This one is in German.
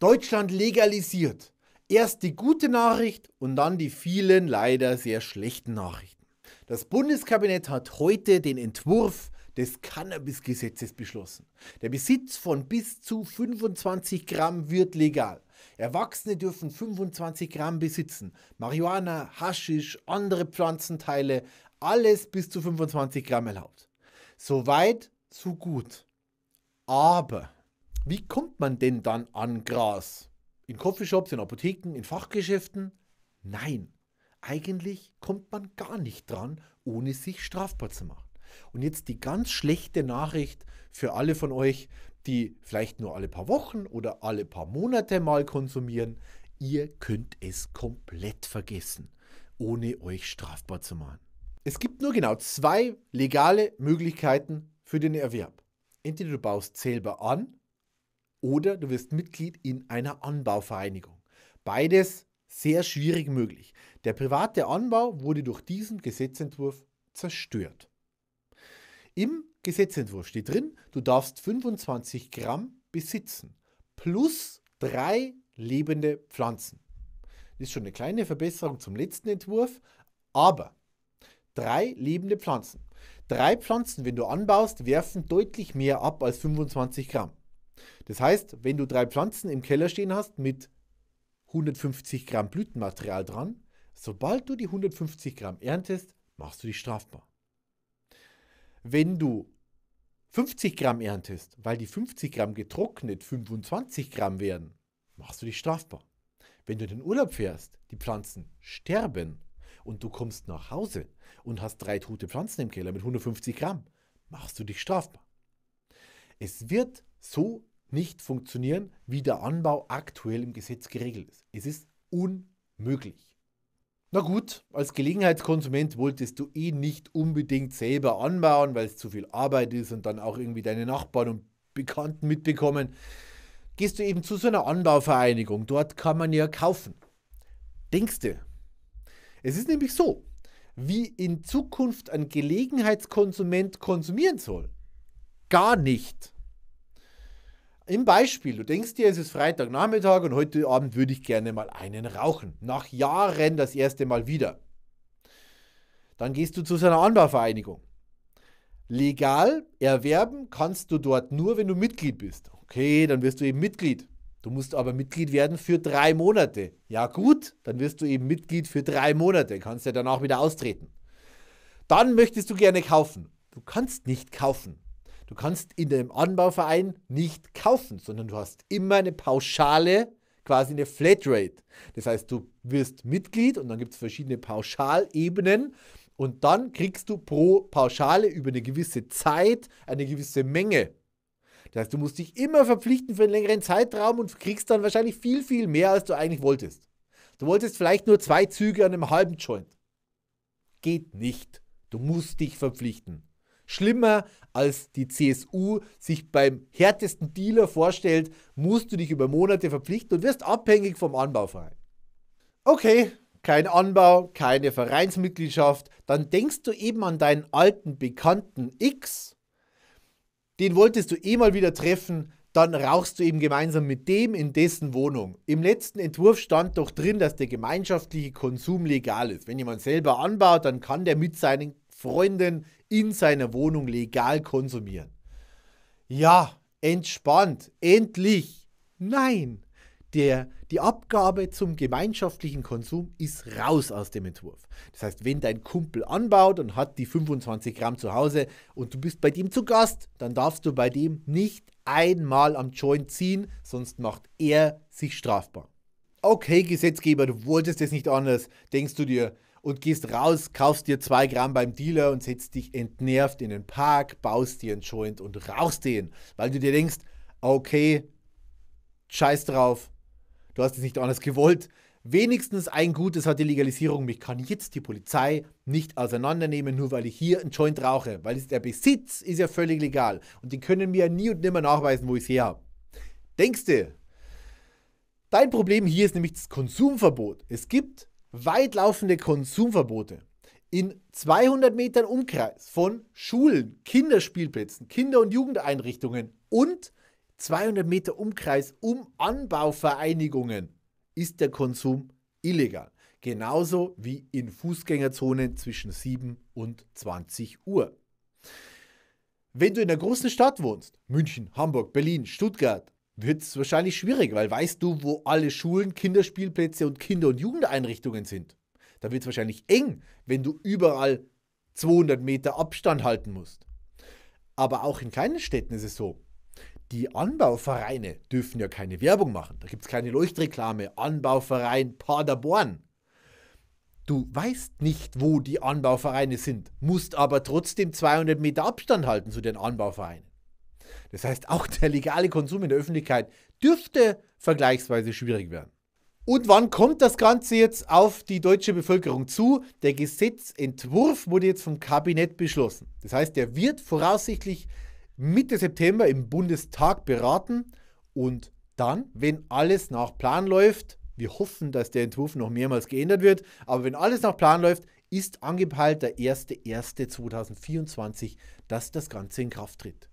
Deutschland legalisiert. Erst die gute Nachricht und dann die vielen leider sehr schlechten Nachrichten. Das Bundeskabinett hat heute den Entwurf des Cannabisgesetzes beschlossen. Der Besitz von bis zu 25 Gramm wird legal. Erwachsene dürfen 25 Gramm besitzen. Marihuana, Haschisch, andere Pflanzenteile, alles bis zu 25 Gramm erlaubt. Soweit, so gut. Aber wie kommt man denn dann an Gras? In Coffeeshops, in Apotheken, in Fachgeschäften? Nein, eigentlich kommt man gar nicht dran, ohne sich strafbar zu machen. Und jetzt die ganz schlechte Nachricht für alle von euch, die vielleicht nur alle paar Wochen oder alle paar Monate mal konsumieren. Ihr könnt es komplett vergessen, ohne euch strafbar zu machen. Es gibt nur genau zwei legale Möglichkeiten für den Erwerb. Entweder du baust selber an oder du wirst Mitglied in einer Anbauvereinigung. Beides sehr schwierig möglich. Der private Anbau wurde durch diesen Gesetzentwurf zerstört. Im Gesetzentwurf steht drin, du darfst 25 Gramm besitzen, plus drei lebende Pflanzen. Das ist schon eine kleine Verbesserung zum letzten Entwurf, aber drei lebende Pflanzen. Drei Pflanzen, wenn du anbaust, werfen deutlich mehr ab als 25 Gramm. Das heißt, wenn du drei Pflanzen im Keller stehen hast mit 150 Gramm Blütenmaterial dran, sobald du die 150 Gramm erntest, machst du dich strafbar. Wenn du 50 Gramm erntest, weil die 50 Gramm getrocknet 25 Gramm werden, machst du dich strafbar. Wenn du in den Urlaub fährst, die Pflanzen sterben und du kommst nach Hause und hast drei tote Pflanzen im Keller mit 150 Gramm, machst du dich strafbar. Es wird so nicht funktionieren, wie der Anbau aktuell im Gesetz geregelt ist. Es ist unmöglich. Na gut, als Gelegenheitskonsument wolltest du eh nicht unbedingt selber anbauen, weil es zu viel Arbeit ist und dann auch irgendwie deine Nachbarn und Bekannten mitbekommen. Gehst du eben zu so einer Anbauvereinigung, dort kann man ja kaufen. Denkst du? Es ist nämlich so, wie in Zukunft ein Gelegenheitskonsument konsumieren soll. Gar nicht im Beispiel, du denkst dir, es ist Freitagnachmittag und heute Abend würde ich gerne mal einen rauchen. Nach Jahren das erste Mal wieder. Dann gehst du zu seiner Anbauvereinigung. Legal erwerben kannst du dort nur, wenn du Mitglied bist. Okay, dann wirst du eben Mitglied. Du musst aber Mitglied werden für drei Monate. Ja gut, dann wirst du eben Mitglied für drei Monate, kannst ja danach wieder austreten. Dann möchtest du gerne kaufen. Du kannst nicht kaufen. Du kannst in dem Anbauverein nicht kaufen, sondern du hast immer eine pauschale, quasi eine Flatrate. Das heißt, du wirst Mitglied und dann gibt es verschiedene Pauschalebenen und dann kriegst du pro Pauschale über eine gewisse Zeit eine gewisse Menge. Das heißt, du musst dich immer verpflichten für einen längeren Zeitraum und kriegst dann wahrscheinlich viel, viel mehr, als du eigentlich wolltest. Du wolltest vielleicht nur zwei Züge an einem halben Joint. Geht nicht. Du musst dich verpflichten. Schlimmer als die CSU sich beim härtesten Dealer vorstellt, musst du dich über Monate verpflichten und wirst abhängig vom Anbauverein. Okay, kein Anbau, keine Vereinsmitgliedschaft, dann denkst du eben an deinen alten Bekannten X. Den wolltest du eh mal wieder treffen, dann rauchst du eben gemeinsam mit dem in dessen Wohnung. Im letzten Entwurf stand doch drin, dass der gemeinschaftliche Konsum legal ist. Wenn jemand selber anbaut, dann kann der mit seinen Freunden in seiner Wohnung legal konsumieren. Ja, entspannt, endlich. Nein, der, die Abgabe zum gemeinschaftlichen Konsum ist raus aus dem Entwurf. Das heißt, wenn dein Kumpel anbaut und hat die 25 Gramm zu Hause und du bist bei dem zu Gast, dann darfst du bei dem nicht einmal am Joint ziehen, sonst macht er sich strafbar. Okay, Gesetzgeber, du wolltest es nicht anders. Denkst du dir, und gehst raus, kaufst dir zwei Gramm beim Dealer und setzt dich entnervt in den Park, baust dir einen Joint und rauchst den, weil du dir denkst, okay, scheiß drauf, du hast es nicht anders gewollt. Wenigstens ein Gutes hat die Legalisierung. Mich kann jetzt die Polizei nicht auseinandernehmen, nur weil ich hier einen Joint rauche. Weil der Besitz ist ja völlig legal. Und die können mir ja nie und nimmer nachweisen, wo ich es her habe. Denkst du? Dein Problem hier ist nämlich das Konsumverbot. Es gibt weitlaufende Konsumverbote in 200 Metern Umkreis von Schulen, Kinderspielplätzen, Kinder- und Jugendeinrichtungen und 200 Meter Umkreis um Anbauvereinigungen ist der Konsum illegal. Genauso wie in Fußgängerzonen zwischen 7 und 20 Uhr. Wenn du in einer großen Stadt wohnst, München, Hamburg, Berlin, Stuttgart, wird es wahrscheinlich schwierig, weil weißt du, wo alle Schulen, Kinderspielplätze und Kinder- und Jugendeinrichtungen sind. Da wird es wahrscheinlich eng, wenn du überall 200 Meter Abstand halten musst. Aber auch in kleinen Städten ist es so. Die Anbauvereine dürfen ja keine Werbung machen. Da gibt es keine Leuchtreklame. Anbauverein Paderborn. Du weißt nicht, wo die Anbauvereine sind, musst aber trotzdem 200 Meter Abstand halten zu den Anbauvereinen. Das heißt, auch der legale Konsum in der Öffentlichkeit dürfte vergleichsweise schwierig werden. Und wann kommt das Ganze jetzt auf die deutsche Bevölkerung zu? Der Gesetzentwurf wurde jetzt vom Kabinett beschlossen. Das heißt, der wird voraussichtlich Mitte September im Bundestag beraten und dann, wenn alles nach Plan läuft, wir hoffen, dass der Entwurf noch mehrmals geändert wird, aber wenn alles nach Plan läuft, ist angepeilt der 1.1.2024, dass das Ganze in Kraft tritt.